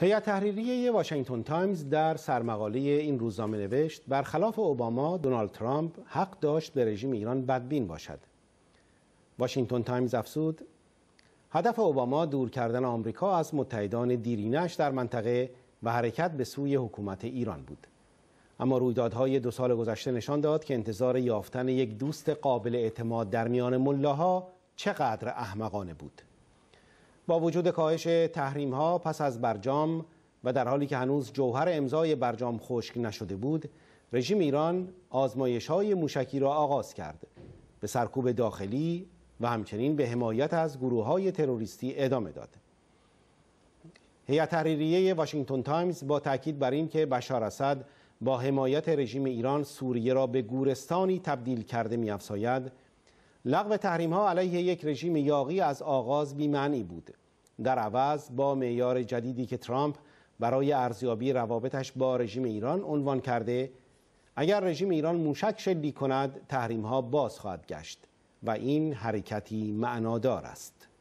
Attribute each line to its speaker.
Speaker 1: هیئت تحریریه واشنگتن تایمز در سرمقاله این روزنامه نوشت برخلاف اوباما دونالد ترامپ حق داشت به رژیم ایران بدبین باشد واشنگتن تایمز افسود هدف اوباما دور کردن آمریکا از متحدان دیرینش در منطقه و حرکت به سوی حکومت ایران بود اما رویدادهای دو سال گذشته نشان داد که انتظار یافتن یک دوست قابل اعتماد در میان ملاها چقدر احمقانه بود با وجود کاهش تحریم ها پس از برجام و در حالی که هنوز جوهر امضای برجام خشک نشده بود رژیم ایران آزمایش های موشکی را آغاز کرد به سرکوب داخلی و همچنین به حمایت از گروه های تروریستی ادامه داد هیئت تحریریه واشنگتن تایمز با تاکید بر اینکه بشار اسد با حمایت رژیم ایران سوریه را به گورستانی تبدیل کرده میافزاید لغو تحریم ها علیه یک رژیم یاقی از آغاز بیمعنی بود در عوض با معیار جدیدی که ترامپ برای ارزیابی روابطش با رژیم ایران عنوان کرده اگر رژیم ایران موشک شلیک کند تحریم ها باز خواهد گشت و این حرکتی معنادار است